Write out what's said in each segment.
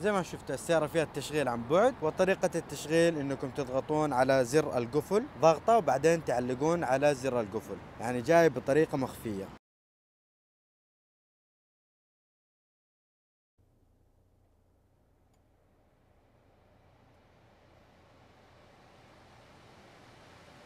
زي ما شفتوا السيارة فيها التشغيل عن بعد وطريقة التشغيل انكم تضغطون على زر القفل ضغطة وبعدين تعلقون على زر القفل يعني جاي بطريقة مخفية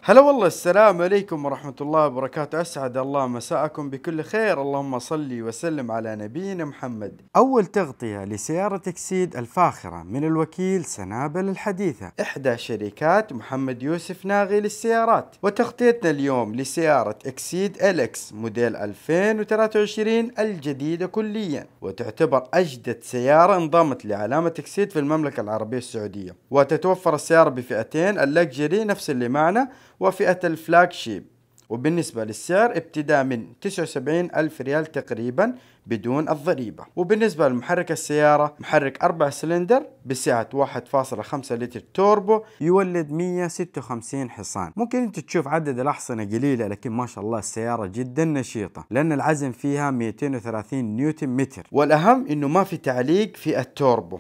هلا والله السلام عليكم ورحمة الله وبركاته أسعد الله مساءكم بكل خير اللهم صلي وسلم على نبينا محمد أول تغطية لسيارة تكسيد الفاخرة من الوكيل سنابل الحديثة إحدى شركات محمد يوسف ناغي للسيارات وتغطيتنا اليوم لسيارة اكسيد الكس موديل 2023 الجديدة كليا وتعتبر أجدد سيارة انضمت لعلامة اكسيد في المملكة العربية السعودية وتتوفر السيارة بفئتين اللكجري نفس اللي معنا وفئة الفلاج شيب وبالنسبة للسعر ابتداء من 79 ألف ريال تقريبا بدون الضريبة وبالنسبة لمحرك السيارة محرك 4 سلندر بسعة 1.5 لتر توربو يولد 156 حصان ممكن انت تشوف عدد الأحصنة قليلة لكن ما شاء الله السيارة جدا نشيطة لأن العزم فيها 230 نيوتن متر والأهم أنه ما في تعليق في التوربو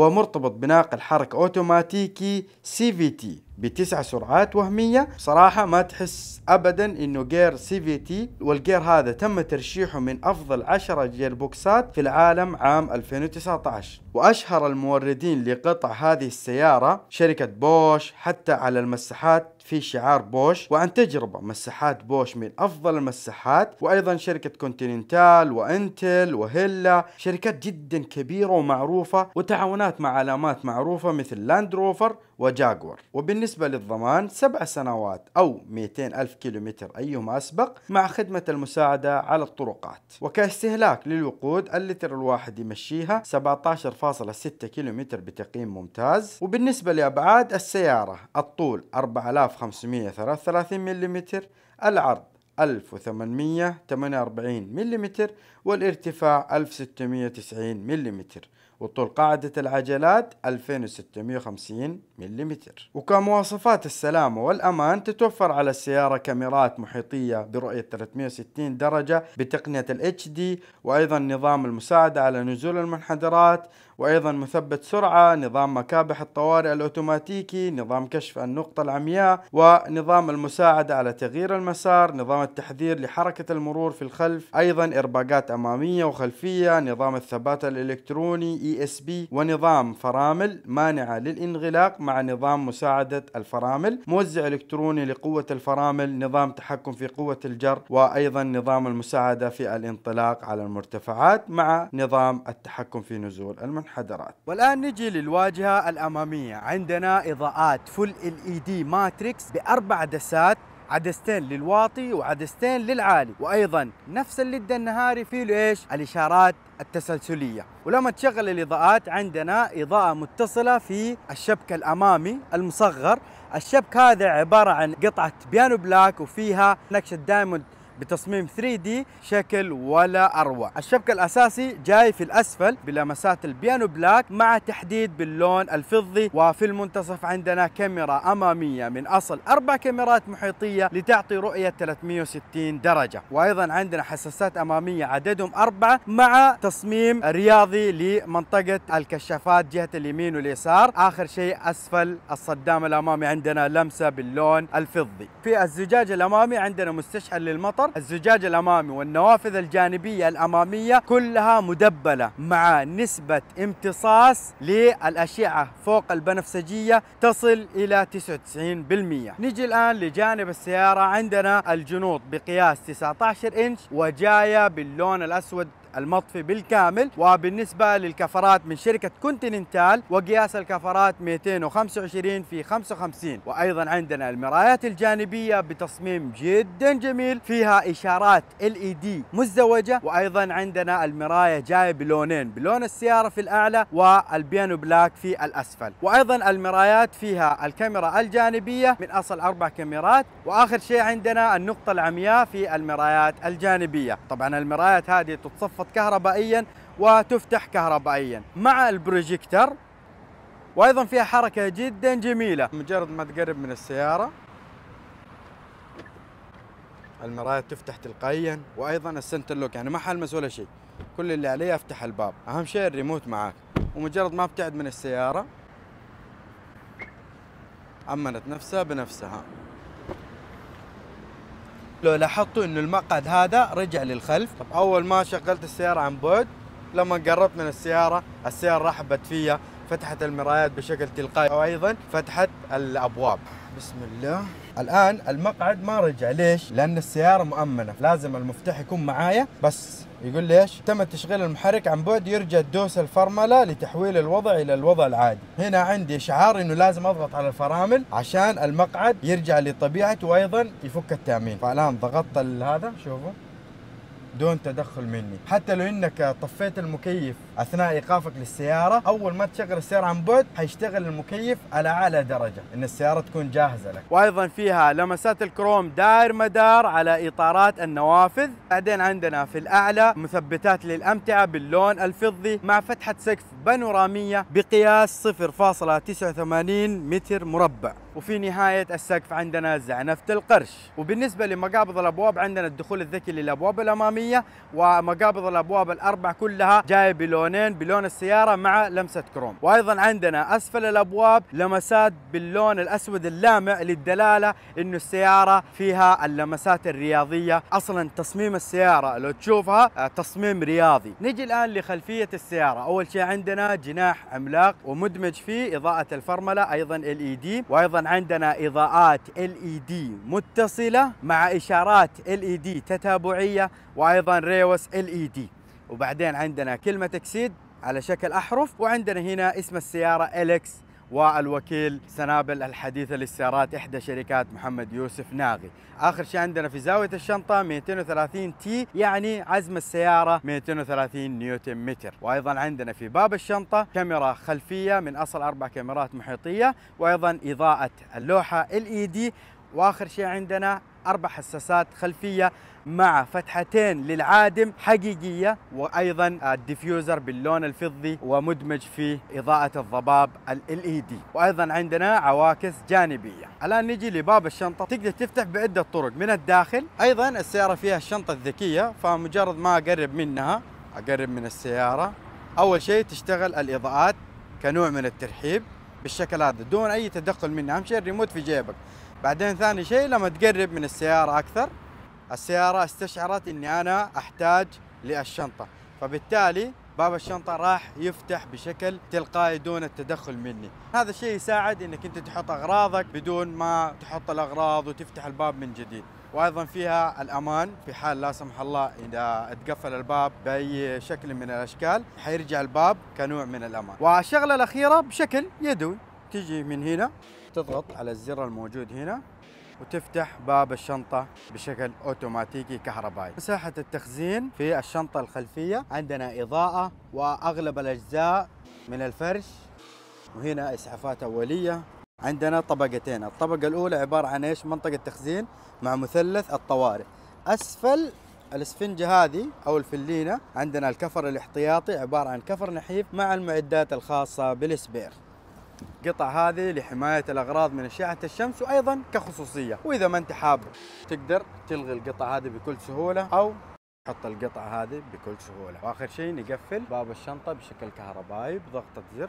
ومرتبط بناقل حركة أوتوماتيكي سي في تي بتسع سرعات وهمية صراحة ما تحس أبدا إنه جير سي في تي والجير هذا تم ترشيحه من أفضل عشرة جير بوكسات في العالم عام 2019 وأشهر الموردين لقطع هذه السيارة شركة بوش حتى على المساحات في شعار بوش وعن تجربة مساحات بوش من أفضل المساحات وأيضا شركة كونتيننتال وإنتل وهيلا شركات جدا كبيرة ومعروفة وتعاونات مع علامات معروفة مثل لاند روفر وجاكور وبالنسبة للضمان سبع سنوات أو 200 ألف كيلومتر أيهما أسبق مع خدمة المساعدة على الطرقات وكاستهلاك للوقود اللتر الواحد يمشيها 17.6 كيلومتر بتقييم ممتاز وبالنسبة لأبعاد السيارة الطول 4000 1533 ملم العرض 1848 ملم والارتفاع 1690 ملم وطول قاعدة العجلات 2650 ملم وكمواصفات السلامة والأمان تتوفر على السيارة كاميرات محيطية برؤية 360 درجة بتقنية ال HD وأيضا نظام المساعدة على نزول المنحدرات وأيضا مثبت سرعة نظام مكابح الطوارئ الأوتوماتيكي نظام كشف النقطة العمياء ونظام المساعدة على تغيير المسار نظام التحذير لحركة المرور في الخلف أيضا إرباقات أمامية وخلفية نظام الثبات الإلكتروني ESP ونظام فرامل مانعة للإنغلاق مع نظام مساعدة الفرامل موزع إلكتروني لقوة الفرامل نظام تحكم في قوة الجر وأيضا نظام المساعدة في الانطلاق على المرتفعات مع نظام التحكم في نزول المنحة. حدرات والآن نجي للواجهة الأمامية عندنا إضاءات فل ال اي دي ماتريكس بأربع عدسات عدستين للواطي وعدستين للعالي وايضا نفس اللد النهاري فيه له ايش الاشارات التسلسليه ولما تشغل الاضاءات عندنا اضاءه متصله في الشبك الامامي المصغر الشبك هذا عباره عن قطعه بيانو بلاك وفيها نكشه دايموند بتصميم 3D شكل ولا أروع الشبك الأساسي جاي في الأسفل بلمسات البيانو بلاك مع تحديد باللون الفضي وفي المنتصف عندنا كاميرا أمامية من أصل أربع كاميرات محيطية لتعطي رؤية 360 درجة وأيضا عندنا حساسات أمامية عددهم أربعة مع تصميم رياضي لمنطقة الكشافات جهة اليمين واليسار آخر شيء أسفل الصدام الأمامي عندنا لمسة باللون الفضي في الزجاج الأمامي عندنا مستشعر للمطر الزجاج الأمامي والنوافذ الجانبية الأمامية كلها مدبلة مع نسبة امتصاص للأشعة فوق البنفسجية تصل إلى 99% نجي الآن لجانب السيارة عندنا الجنوط بقياس 19 إنش وجاية باللون الأسود المطفي بالكامل وبالنسبة للكفرات من شركة كونتيننتال وقياس الكفرات 225 في 55 وأيضا عندنا المرايات الجانبية بتصميم جدا جميل فيها إشارات LED مزدوجة وأيضا عندنا المراية جاية بلونين بلون السيارة في الأعلى والبيانو بلاك في الأسفل وأيضا المرايات فيها الكاميرا الجانبية من أصل أربع كاميرات وآخر شيء عندنا النقطة العمياء في المرايات الجانبية طبعا المرايات هذه تتصفى تنخفض كهربائيا وتفتح كهربائيا مع البروجيكتر وايضا فيها حركه جدا جميله مجرد ما تقرب من السياره المرايه تفتح تلقائيا وايضا السنتر لوك يعني ما حلمس ولا شيء كل اللي عليه افتح الباب اهم شيء الريموت معك ومجرد ما ابتعد من السياره امنت نفسها بنفسها لو لاحظتوا انه المقعد هذا رجع للخلف طب اول ما شغلت السياره عن بعد لما قربت من السياره السياره رحبت فيا فتحت المرايات بشكل تلقائي وايضا فتحت الابواب بسم الله الان المقعد ما رجع ليش لان السياره مؤمنه لازم المفتاح يكون معايا بس يقول ليش تم تشغيل المحرك عن بعد يرجع دوس الفرمله لتحويل الوضع الى الوضع العادي هنا عندي اشعار انه لازم اضغط على الفرامل عشان المقعد يرجع لطبيعته وايضا يفك التامين فالان ضغطت هذا شوفوا دون تدخل مني حتى لو انك طفيت المكيف اثناء ايقافك للسياره اول ما تشغل السياره عن بعد حيشتغل المكيف على اعلى درجه ان السياره تكون جاهزه لك وايضا فيها لمسات الكروم داير مدار على اطارات النوافذ بعدين عندنا في الاعلى مثبتات للامتعه باللون الفضي مع فتحه سقف بانوراميه بقياس 0.89 متر مربع وفي نهاية السقف عندنا زعنفة القرش وبالنسبة لمقابض الأبواب عندنا الدخول الذكي للأبواب الأمامية ومقابض الأبواب الأربع كلها جاية بلونين بلون السيارة مع لمسة كروم وأيضا عندنا أسفل الأبواب لمسات باللون الأسود اللامع للدلالة أنه السيارة فيها اللمسات الرياضية أصلا تصميم السيارة لو تشوفها آه، تصميم رياضي نجي الآن لخلفية السيارة أول شيء عندنا جناح عملاق ومدمج فيه إضاءة الفرملة أيضا LED وأيضا عندنا اضاءات LED متصله مع اشارات LED تتابعيه وايضا ريوس LED وبعدين عندنا كلمه اكسيد على شكل احرف وعندنا هنا اسم السياره الكس والوكيل سنابل الحديثة للسيارات إحدى شركات محمد يوسف ناغي آخر شيء عندنا في زاوية الشنطة 230 تي يعني عزم السيارة 230 نيوتن متر وأيضا عندنا في باب الشنطة كاميرا خلفية من أصل أربع كاميرات محيطية وأيضا إضاءة اللوحة LED وآخر شيء عندنا أربع حساسات خلفية مع فتحتين للعادم حقيقية وأيضا الديفيوزر باللون الفضي ومدمج فيه إضاءة الضباب ال LED وأيضا عندنا عواكس جانبية الآن نجي لباب الشنطة تقدر تفتح بعدة طرق من الداخل أيضا السيارة فيها الشنطة الذكية فمجرد ما أقرب منها أقرب من السيارة أول شيء تشتغل الإضاءات كنوع من الترحيب بالشكل هذا دون أي تدخل منها أهم شيء الريموت في جيبك بعدين ثاني شيء لما تقرب من السيارة أكثر السيارة استشعرت أني أنا أحتاج للشنطة فبالتالي باب الشنطة راح يفتح بشكل تلقائي دون التدخل مني هذا الشيء يساعد أنك أنت تحط أغراضك بدون ما تحط الأغراض وتفتح الباب من جديد وايضا فيها الامان في حال لا سمح الله اذا اتقفل الباب باي شكل من الاشكال حيرجع الباب كنوع من الامان والشغله الاخيره بشكل يدوي تجي من هنا تضغط على الزر الموجود هنا وتفتح باب الشنطة بشكل أوتوماتيكي كهربائي مساحة التخزين في الشنطة الخلفية عندنا إضاءة وأغلب الأجزاء من الفرش وهنا إسعافات أولية عندنا طبقتين الطبقة الأولى عبارة عن إيش منطقة تخزين مع مثلث الطوارئ أسفل الاسفنجة هذه أو الفلينة عندنا الكفر الاحتياطي عبارة عن كفر نحيف مع المعدات الخاصة بالسبير القطع هذه لحماية الأغراض من أشعة الشمس وأيضا كخصوصية وإذا ما أنت حاب تقدر تلغي القطع هذه بكل سهولة أو تحط القطعة هذه بكل سهولة وآخر شيء نقفل باب الشنطة بشكل كهربائي بضغطة زر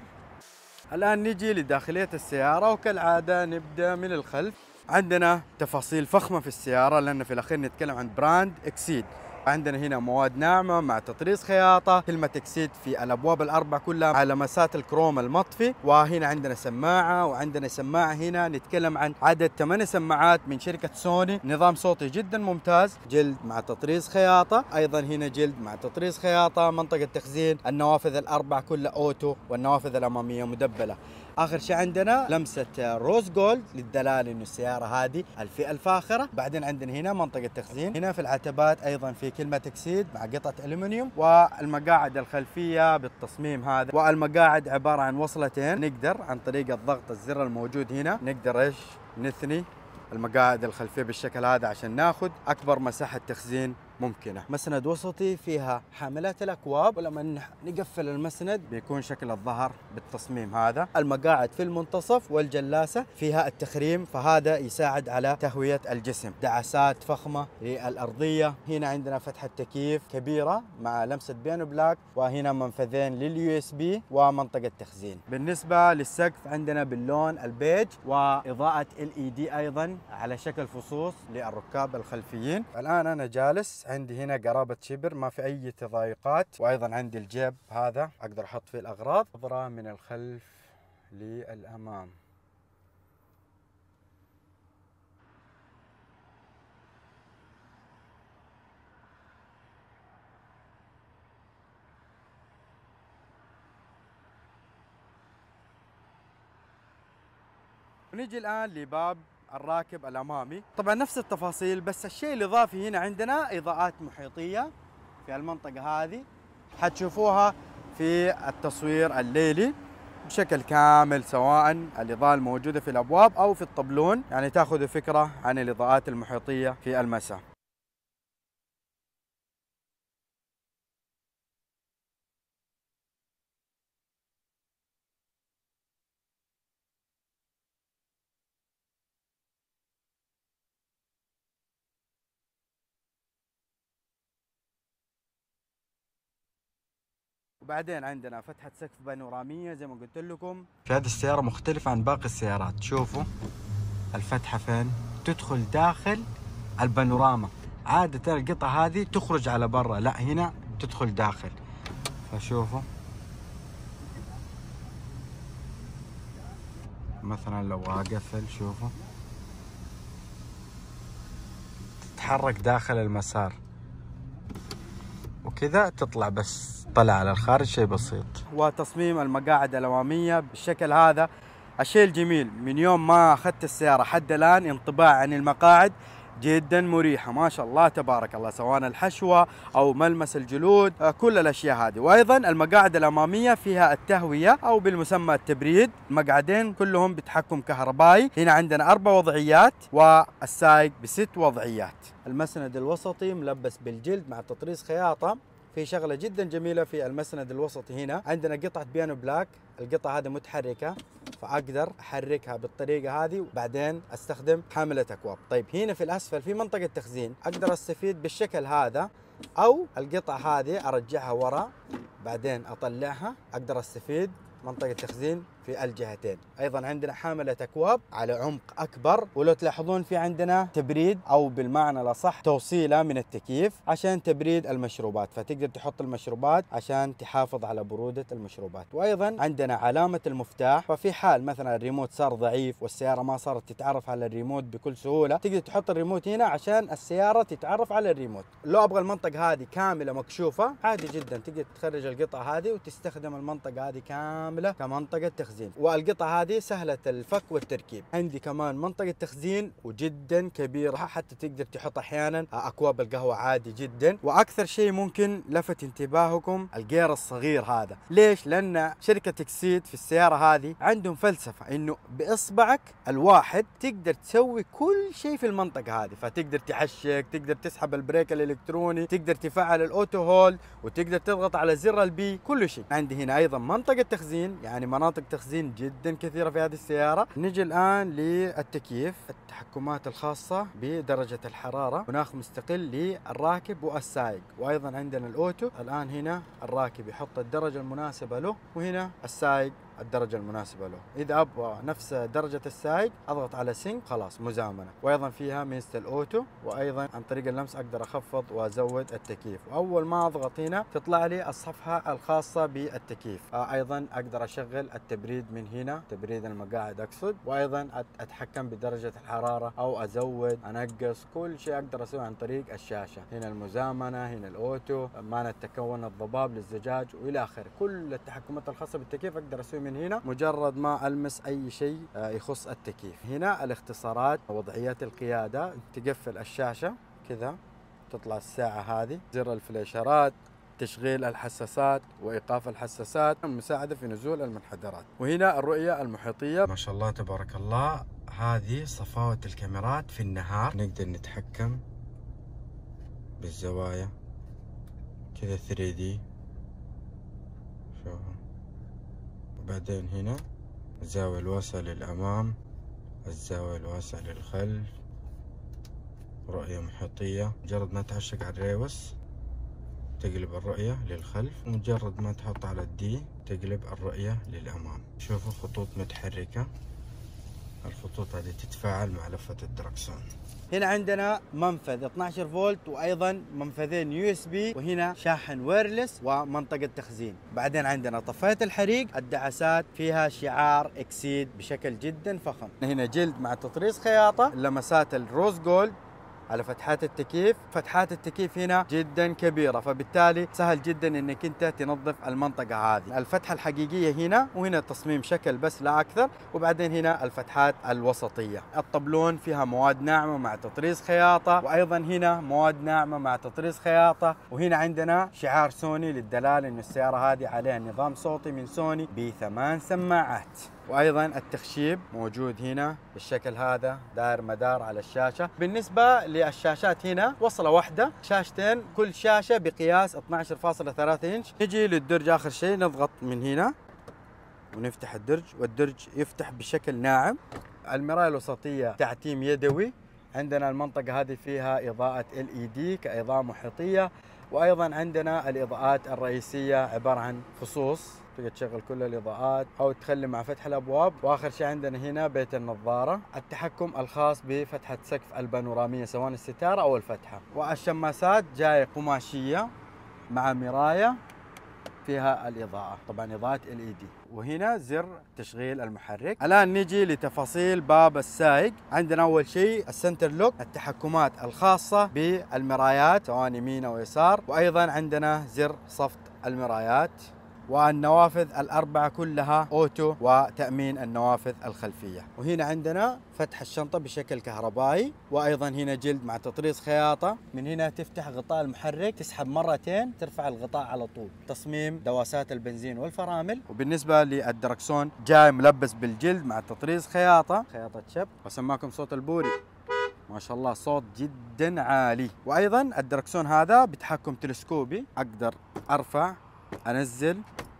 الآن نجي لداخلية السيارة وكالعادة نبدأ من الخلف عندنا تفاصيل فخمة في السيارة لأن في الأخير نتكلم عن براند إكسيد عندنا هنا مواد ناعمة مع تطريز خياطة كلمة تكسيد في الأبواب الأربع كلها على مسات الكروم المطفي وهنا عندنا سماعة وعندنا سماعة هنا نتكلم عن عدد 8 سماعات من شركة سوني نظام صوتي جدا ممتاز جلد مع تطريز خياطة أيضا هنا جلد مع تطريز خياطة منطقة تخزين النوافذ الأربع كلها أوتو والنوافذ الأمامية مدبلة اخر شيء عندنا لمسه روز جولد للدلال انه السياره هذه الفئه الفاخره بعدين عندنا هنا منطقه تخزين هنا في العتبات ايضا في كلمه تكسيد مع قطعه الومنيوم والمقاعد الخلفيه بالتصميم هذا والمقاعد عباره عن وصلتين نقدر عن طريق الضغط الزر الموجود هنا نقدر ايش نثني المقاعد الخلفيه بالشكل هذا عشان ناخذ اكبر مساحه تخزين ممكنة مسند وسطي فيها حاملات الأكواب ولما نقفل المسند بيكون شكل الظهر بالتصميم هذا المقاعد في المنتصف والجلاسة فيها التخريم فهذا يساعد على تهوية الجسم دعسات فخمة للأرضية هنا عندنا فتحة تكييف كبيرة مع لمسة بيانو بلاك وهنا منفذين لليو اس بي ومنطقة تخزين بالنسبة للسقف عندنا باللون البيج وإضاءة ال اي دي أيضا على شكل فصوص للركاب الخلفيين الآن أنا جالس عندي هنا قرابة شبر ما في أي تضايقات وأيضا عندي الجيب هذا أقدر أحط فيه الأغراض نظرة من الخلف للأمام نجي الآن لباب الراكب الامامي طبعا نفس التفاصيل بس الشيء الاضافي هنا عندنا اضاءات محيطيه في المنطقه هذه حتشوفوها في التصوير الليلي بشكل كامل سواء الإضاءة الموجودة في الأبواب أو في الطبلون يعني تأخذوا فكرة عن الإضاءات المحيطية في المساء بعدين عندنا فتحة سقف بانورامية زي ما قلت لكم في هذه السيارة مختلفة عن باقي السيارات شوفوا الفتحة فين تدخل داخل البانوراما عادة القطعة هذه تخرج على برا لا هنا تدخل داخل فشوفوا مثلا لو اقفل شوفوا تتحرك داخل المسار كذا تطلع بس طلع على الخارج شيء بسيط وتصميم المقاعد الأمامية بالشكل هذا الشيء الجميل من يوم ما أخذت السيارة حد الآن انطباع عن المقاعد جدا مريحة ما شاء الله تبارك الله سواء الحشوة أو ملمس الجلود كل الأشياء هذه وأيضا المقاعد الأمامية فيها التهوية أو بالمسمى التبريد مقعدين كلهم بتحكم كهربائي هنا عندنا أربع وضعيات والسايق بست وضعيات المسند الوسطي ملبس بالجلد مع تطريز خياطة في شغله جدا جميله في المسند الوسطي هنا عندنا قطعه بيانو بلاك القطعه هذه متحركه فاقدر احركها بالطريقه هذه وبعدين استخدم حامله اكواب طيب هنا في الاسفل في منطقه تخزين اقدر استفيد بالشكل هذا او القطعه هذه ارجعها ورا بعدين اطلعها اقدر استفيد منطقه تخزين في الجهتين ايضا عندنا حامله اكواب على عمق اكبر ولو تلاحظون في عندنا تبريد او بالمعنى الاصح توصيله من التكييف عشان تبريد المشروبات فتقدر تحط المشروبات عشان تحافظ على بروده المشروبات وايضا عندنا علامه المفتاح ففي حال مثلا الريموت صار ضعيف والسياره ما صارت تتعرف على الريموت بكل سهوله تقدر تحط الريموت هنا عشان السياره تتعرف على الريموت لو ابغى المنطقه هذه كامله مكشوفه عادي جدا تقدر تخرج القطعه هذه وتستخدم المنطقه هذه كامله كمنطقه تخزين التخزين والقطع هذه سهلة الفك والتركيب عندي كمان منطقة تخزين وجدا كبيرة حتى تقدر تحط أحيانا أكواب القهوة عادي جدا وأكثر شيء ممكن لفت انتباهكم الجير الصغير هذا ليش؟ لأن شركة تكسيد في السيارة هذه عندهم فلسفة أنه بإصبعك الواحد تقدر تسوي كل شيء في المنطقة هذه فتقدر تحشك تقدر تسحب البريك الإلكتروني تقدر تفعل الأوتو هولد وتقدر تضغط على زر البي كل شيء عندي هنا أيضا منطقة تخزين يعني مناطق تخزين تخزين جدا كثيرة في هذه السيارة نجي الآن للتكييف التحكمات الخاصة بدرجة الحرارة مناخ مستقل للراكب والسائق وأيضا عندنا الأوتو الآن هنا الراكب يحط الدرجة المناسبة له وهنا السائق الدرجه المناسبه له اذا ابغى نفس درجه السائق اضغط على سينك خلاص مزامنه وايضا فيها ميزه الاوتو وايضا عن طريق اللمس اقدر اخفض وازود التكييف واول ما اضغط هنا تطلع لي الصفحه الخاصه بالتكييف آه، ايضا اقدر اشغل التبريد من هنا تبريد المقاعد اقصد وايضا اتحكم بدرجه الحراره او ازود انقص كل شيء اقدر اسويه عن طريق الشاشه هنا المزامنه هنا الاوتو ما تكون الضباب للزجاج والى اخره كل التحكمات الخاصه بالتكييف اقدر اسويه من من هنا مجرد ما المس اي شيء آه، يخص التكييف هنا الاختصارات وضعيات القياده تقفل الشاشه كذا تطلع الساعه هذه زر الفليشرات تشغيل الحساسات وايقاف الحساسات المساعده في نزول المنحدرات وهنا الرؤيه المحيطيه ما شاء الله تبارك الله هذه صفاوه الكاميرات في النهار نقدر نتحكم بالزوايا كذا 3 دي بعدين هنا الزاوية الواسعة للأمام الزاوية الواسعة للخلف رؤية محيطية مجرد ما تعشق على الريوس تقلب الرؤية للخلف ومجرد ما تحط على الدي تقلب الرؤية للأمام شوفوا خطوط متحركة الخطوط هذه تتفاعل مع لفة الدركسون هنا عندنا منفذ 12 فولت وايضا منفذين يو اس بي وهنا شاحن ويرلس ومنطقه تخزين بعدين عندنا طفايه الحريق الدعسات فيها شعار اكسيد بشكل جدا فخم هنا جلد مع تطريز خياطه لمسات الروز جولد على فتحات التكييف فتحات التكييف هنا جدا كبيرة فبالتالي سهل جدا انك انت تنظف المنطقة هذه الفتحة الحقيقية هنا وهنا تصميم شكل بس لا اكثر وبعدين هنا الفتحات الوسطية الطبلون فيها مواد ناعمة مع تطريز خياطة وايضا هنا مواد ناعمة مع تطريز خياطة وهنا عندنا شعار سوني للدلالة انه السيارة هذه عليها نظام صوتي من سوني بثمان سماعات وايضا التخشيب موجود هنا بالشكل هذا داير مدار على الشاشه بالنسبه للشاشات هنا وصله واحده شاشتين كل شاشه بقياس 12.3 انش نجي للدرج اخر شيء نضغط من هنا ونفتح الدرج والدرج يفتح بشكل ناعم المرايه الوسطيه تعتيم يدوي عندنا المنطقة هذه فيها إضاءة LED كإضاءة محيطية وأيضا عندنا الإضاءات الرئيسية عبارة عن فصوص تقدر تشغل كل الاضاءات او تخلي مع فتح الابواب واخر شيء عندنا هنا بيت النظاره التحكم الخاص بفتحه سقف البانوراميه سواء الستاره او الفتحه والشماسات جايه قماشيه مع مرايه فيها الاضاءه طبعا اضاءه ال اي دي وهنا زر تشغيل المحرك الان نجي لتفاصيل باب السائق عندنا اول شيء السنتر لوك التحكمات الخاصه بالمرايات سواء يمين او يسار وايضا عندنا زر صفط المرايات والنوافذ الأربعة كلها أوتو وتأمين النوافذ الخلفية وهنا عندنا فتح الشنطة بشكل كهربائي وأيضا هنا جلد مع تطريز خياطة من هنا تفتح غطاء المحرك تسحب مرتين ترفع الغطاء على طول تصميم دواسات البنزين والفرامل وبالنسبة للدركسون جاي ملبس بالجلد مع تطريز خياطة خياطة شب وسماكم صوت البوري ما شاء الله صوت جدا عالي وايضا الدركسون هذا بتحكم تلسكوبي اقدر ارفع انزل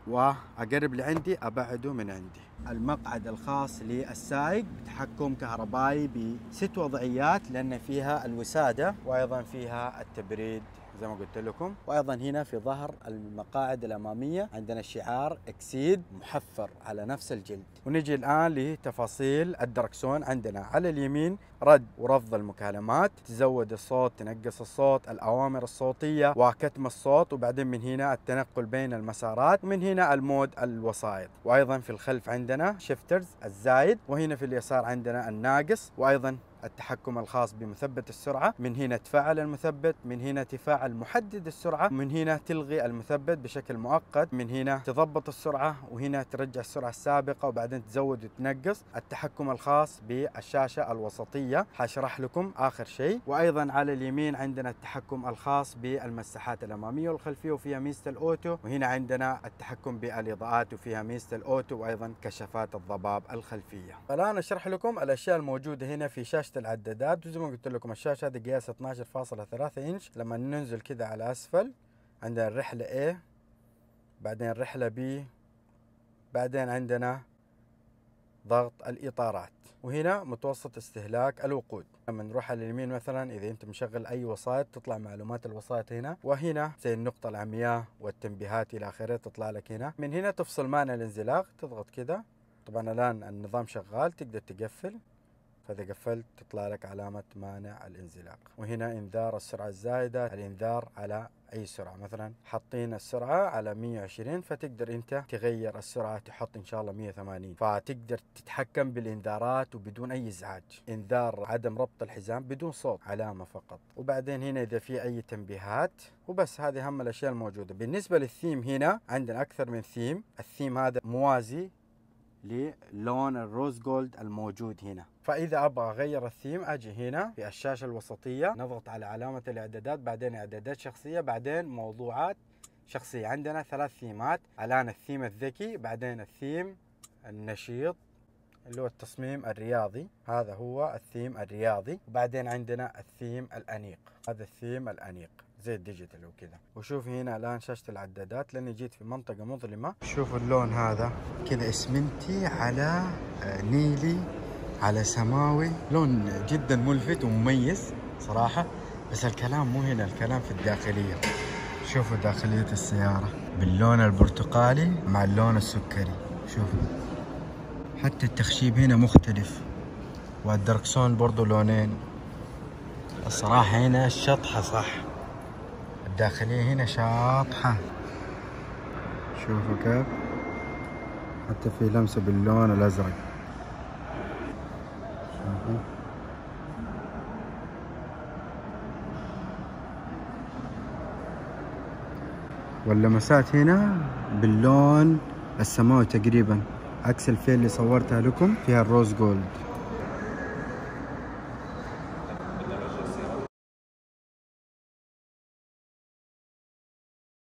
واقرب لعندي عندي ابعده من عندي المقعد الخاص للسائق تحكم كهربائي بست وضعيات لأن فيها الوسادة وأيضا فيها التبريد زي ما قلت لكم وايضا هنا في ظهر المقاعد الاماميه عندنا الشعار اكسيد محفر على نفس الجلد ونجي الان لتفاصيل الدركسون عندنا على اليمين رد ورفض المكالمات تزود الصوت تنقص الصوت الاوامر الصوتيه وكتم الصوت وبعدين من هنا التنقل بين المسارات ومن هنا المود الوسائط وايضا في الخلف عندنا عندنا شيفترز الزايد وهنا في اليسار عندنا الناقص وايضا التحكم الخاص بمثبت السرعة من هنا تفعل المثبت من هنا تفعل محدد السرعة من هنا تلغي المثبت بشكل مؤقت من هنا تضبط السرعة وهنا ترجع السرعة السابقة وبعدين تزود وتنقص التحكم الخاص بالشاشة الوسطية حشرح لكم آخر شيء وأيضا على اليمين عندنا التحكم الخاص بالمساحات الأمامية والخلفية وفيها ميزة الأوتو وهنا عندنا التحكم بالإضاءات وفيها ميزة الأوتو وأيضا كشفات الضباب الخلفية الآن أشرح لكم الأشياء الموجودة هنا في شاشة شاشه العدادات وزي ما قلت لكم الشاشه هذه قياسها 12.3 انش لما ننزل كذا على اسفل عندنا الرحله A بعدين الرحله B بعدين عندنا ضغط الإطارات وهنا متوسط استهلاك الوقود لما نروح على اليمين مثلا إذا أنت مشغل أي وسائط تطلع معلومات الوسائط هنا وهنا زي النقطة العمياء والتنبيهات إلى آخره تطلع لك هنا من هنا تفصل معنى الانزلاق تضغط كذا طبعا الآن النظام شغال تقدر تقفل فإذا قفلت تطلع لك علامة مانع الانزلاق وهنا إنذار السرعة الزائدة الإنذار على اي سرعه مثلا حطينا السرعه على 120 فتقدر انت تغير السرعه تحط ان شاء الله 180 فتقدر تتحكم بالانذارات وبدون اي ازعاج انذار عدم ربط الحزام بدون صوت علامه فقط وبعدين هنا اذا في اي تنبيهات وبس هذه اهم الاشياء الموجوده بالنسبه للثيم هنا عندنا اكثر من ثيم الثيم هذا موازي للون الروز جولد الموجود هنا فاذا ابغى اغير الثيم اجي هنا في الشاشه الوسطيه نضغط على علامه الاعدادات بعدين اعدادات شخصيه بعدين موضوعات شخصيه عندنا ثلاث ثيمات الان الثيم الذكي بعدين الثيم النشيط اللي هو التصميم الرياضي هذا هو الثيم الرياضي وبعدين عندنا الثيم الانيق هذا الثيم الانيق زي الديجيتال وكذا وشوف هنا الان شاشه العدادات لاني جيت في منطقه مظلمه شوف اللون هذا كذا اسمنتي على آه، نيلي على سماوي لون جدا ملفت ومميز صراحه بس الكلام مو هنا الكلام في الداخليه شوفوا داخليه السياره باللون البرتقالي مع اللون السكري شوفوا حتى التخشيب هنا مختلف والدركسون برضو لونين الصراحه هنا الشطحه صح الداخلية هنا شاطحة شوفوا كيف حتى في لمسة باللون الأزرق شوفوا واللمسات هنا باللون السماوي تقريبا عكس الفيل اللي صورتها لكم فيها الروز جولد